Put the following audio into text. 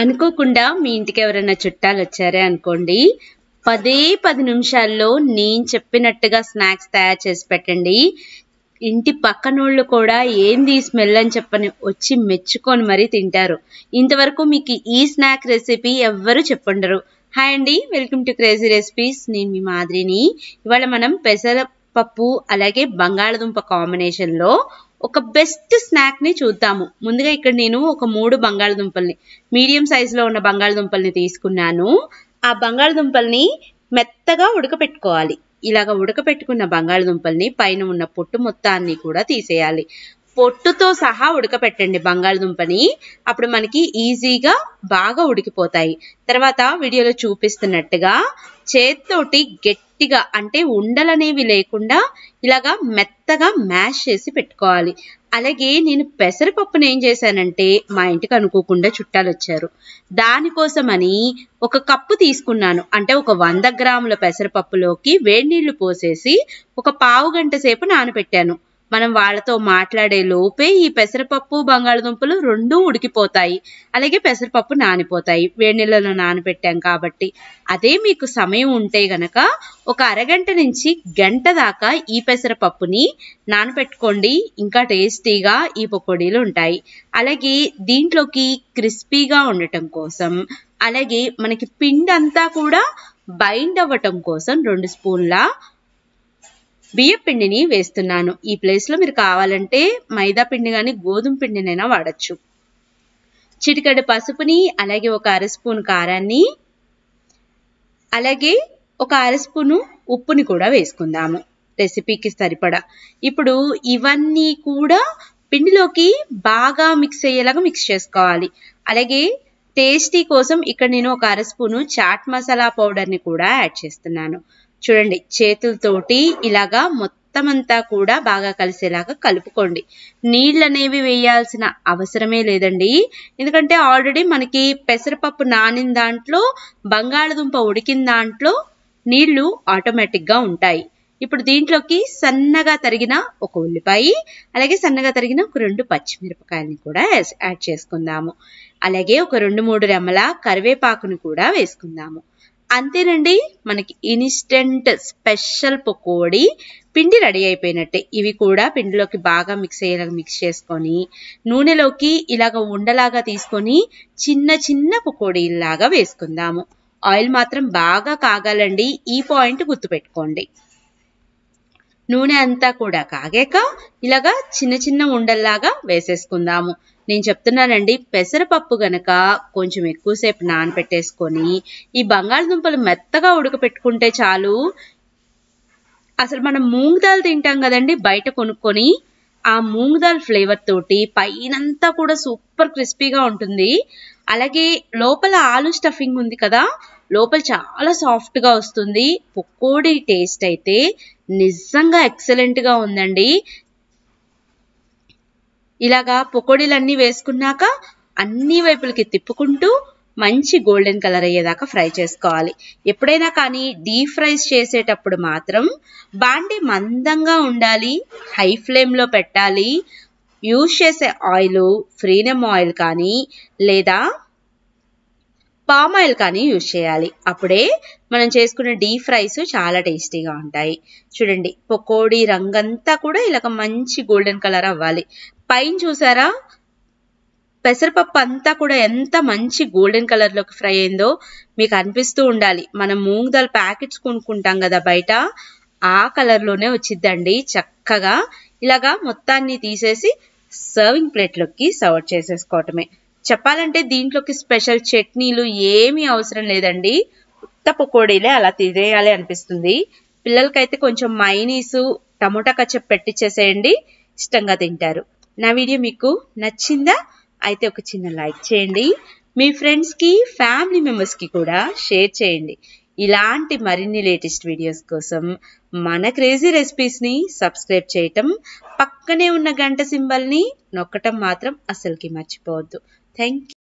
అనుకోకుండా మీ ఇంటికి ఎవరైనా చుట్టాలు వచ్చారే అనుకోండి పదే పది నిమిషాల్లో నేను చెప్పినట్టుగా స్నాక్స్ తయారు చేసి పెట్టండి ఇంటి పక్కనోళ్ళు కూడా ఏంది ఈ స్మెల్ అని చెప్పని వచ్చి మెచ్చుకొని మరీ తింటారు ఇంతవరకు మీకు ఈ స్నాక్ రెసిపీ ఎవ్వరూ చెప్పుండరు హాయ్ అండి వెల్కమ్ టు క్రేజీ రెసిపీస్ నేను మీ మాదిరిని ఇవాళ మనం పెసరపప్పు అలాగే బంగాళదుంప కాంబినేషన్లో ఒక బెస్ట్ స్నాక్ ని చూద్దాము ముందుగా ఇక్కడ నేను ఒక మూడు బంగాళదుంపల్ని మీడియం లో ఉన్న బంగాళదుంపల్ని తీసుకున్నాను ఆ బంగాళదుంపల్ని మెత్తగా ఉడకపెట్టుకోవాలి ఇలాగ ఉడకపెట్టుకున్న బంగాళదుంపల్ని పైన ఉన్న పొట్టు మొత్తాన్ని కూడా తీసేయాలి పొట్టుతో సహా ఉడకపెట్టండి బంగాళదుంపని అప్పుడు మనకి ఈజీగా బాగా ఉడికిపోతాయి తర్వాత వీడియోలో చూపిస్తున్నట్టుగా చేత్తోటి గట్టిగా అంటే ఉండలనేవి లేకుండా ఇలాగా మెత్తగా మ్యాష్ చేసి పెట్టుకోవాలి అలాగే నేను పెసరపప్పును ఏం చేశానంటే మా ఇంటికి అనుకోకుండా చుట్టాలు వచ్చారు దానికోసమని ఒక కప్పు తీసుకున్నాను అంటే ఒక వంద గ్రాముల పెసరపప్పులోకి వేడి నీళ్లు పోసేసి ఒక పావు గంట సేపు నానబెట్టాను మనం వాళ్ళతో మాట్లాడే లోపే ఈ పెసరపప్పు బంగాళదుంపలు రెండూ ఉడికిపోతాయి అలాగే పెసరపప్పు నానిపోతాయి వేడి నీళ్ళలో నానబెట్టాం కాబట్టి అదే మీకు సమయం ఉంటే గనక ఒక అరగంట నుంచి గంట దాకా ఈ పెసరపప్పుని నానబెట్టుకోండి ఇంకా టేస్టీగా ఈ పకోడీలు ఉంటాయి అలాగే దీంట్లోకి క్రిస్పీగా ఉండటం కోసం అలాగే మనకి పిండి అంతా కూడా బైండ్ అవ్వటం కోసం రెండు స్పూన్ల బియ్యం పిండిని వేస్తున్నాను ఈ ప్లేస్లో మీరు కావాలంటే మైదా పిండి కానీ గోధుమ పిండినైనా వాడచ్చు చిటికడి పసుపుని అలాగే ఒక అర స్పూన్ కారాన్ని అలాగే ఒక అర స్పూను ఉప్పుని కూడా వేసుకుందాము రెసిపీకి సరిపడా ఇప్పుడు ఇవన్నీ కూడా పిండిలోకి బాగా మిక్స్ అయ్యేలాగా మిక్స్ చేసుకోవాలి అలాగే టేస్టీ కోసం ఇక్కడ నేను ఒక అర స్పూను చాట్ మసాలా పౌడర్ని కూడా యాడ్ చేస్తున్నాను చూడండి చేతులతోటి ఇలాగా మొత్తం అంతా కూడా బాగా కలిసేలాగా కలుపుకోండి నీళ్ళు అనేవి వేయాల్సిన అవసరమే లేదండి ఎందుకంటే ఆల్రెడీ మనకి పెసరపప్పు నానిన దాంట్లో బంగాళదుంప ఉడికిన దాంట్లో నీళ్లు ఆటోమేటిక్గా ఉంటాయి ఇప్పుడు దీంట్లోకి సన్నగా తరిగిన ఒక ఉల్లిపాయ అలాగే సన్నగా తరిగిన ఒక రెండు పచ్చిమిరపకాయలని కూడా యాడ్ చేసుకుందాము అలాగే ఒక రెండు మూడు రెమ్మల కరివేపాకును కూడా వేసుకుందాము అంతేనండి మనకి ఇన్స్టెంట్ స్పెషల్ పకోడి పిండి రెడీ అయిపోయినట్టే ఇవి కూడా పిండిలోకి బాగా మిక్స్ అయ్యేలాగా మిక్స్ చేసుకొని నూనెలోకి ఇలాగ ఉండలాగా తీసుకొని చిన్న చిన్న పకోడీలాగా వేసుకుందాము ఆయిల్ మాత్రం బాగా కాగాలండి ఈ పాయింట్ గుర్తుపెట్టుకోండి నూనె అంతా కూడా కాగాక ఇలాగా చిన్న చిన్న ఉండల్లాగా వేసేసుకుందాము నేను చెప్తున్నానండి పెసరపప్పు గనక కొంచెం ఎక్కువసేపు నానబెట్టేసుకొని ఈ బంగాళదుంపలు మెత్తగా ఉడకపెట్టుకుంటే చాలు అసలు మనం మూంగదాలు తింటాం కదండి బయట కొనుక్కొని ఆ మూంగదాల్ ఫ్లేవర్ తోటి పైనంతా కూడా సూపర్ క్రిస్పీగా ఉంటుంది అలాగే లోపల ఆలు స్టఫింగ్ ఉంది కదా లోపల చాలా సాఫ్ట్గా వస్తుంది పొక్కోడి టేస్ట్ అయితే నిజంగా ఎక్సలెంట్గా ఉందండి ఇలాగా పొకోడీలన్నీ వేసుకున్నాక అన్ని వైపులకి తిప్పుకుంటూ మంచి గోల్డెన్ కలర్ అయ్యేదాకా ఫ్రై చేసుకోవాలి ఎప్పుడైనా కానీ డీప్ ఫ్రైస్ చేసేటప్పుడు మాత్రం బాండి మందంగా ఉండాలి హై ఫ్లేమ్లో పెట్టాలి యూజ్ చేసే ఆయిల్ ఫ్రీనమ్ ఆయిల్ కానీ లేదా పామ్ ఆయిల్ కానీ యూజ్ చేయాలి అప్పుడే మనం చేసుకున్న డీప్ ఫ్రైస్ చాలా టేస్టీగా ఉంటాయి చూడండి పకోడీ రంగంతా కూడా ఇలాగ మంచి గోల్డెన్ కలర్ అవ్వాలి పైన చూసారా పెసరపప్పు అంతా కూడా ఎంత మంచి గోల్డెన్ కలర్లోకి ఫ్రై అయిందో మీకు అనిపిస్తూ ఉండాలి మనం మూంగ్ దాల్ ప్యాకెట్స్ కొనుక్కుంటాం కదా బయట ఆ కలర్లోనే వచ్చిద్దండి చక్కగా ఇలాగా మొత్తాన్ని తీసేసి సర్వింగ్ ప్లేట్లోకి సర్వ్ చేసేసుకోవటమే చెప్పాలంటే దీంట్లోకి స్పెషల్ చట్నీలు ఏమీ అవసరం లేదండి ఉత్త పకోడీలే అలా తినేయాలి అనిపిస్తుంది పిల్లలకైతే కొంచెం మైనీసు టమోటా కచ్చప్ పెట్టించేసేయండి ఇష్టంగా తింటారు నా వీడియో మీకు నచ్చిందా అయితే ఒక చిన్న లైక్ చేయండి మీ ఫ్రెండ్స్కి ఫ్యామిలీ మెంబర్స్కి కూడా షేర్ చేయండి ఇలాంటి మరిన్ని లేటెస్ట్ వీడియోస్ కోసం మన క్రేజీ రెసిపీస్ని సబ్స్క్రైబ్ చేయటం పక్కనే ఉన్న గంట సింబల్ని నొక్కటం మాత్రం అసలుకి మర్చిపోవద్దు థ్యాంక్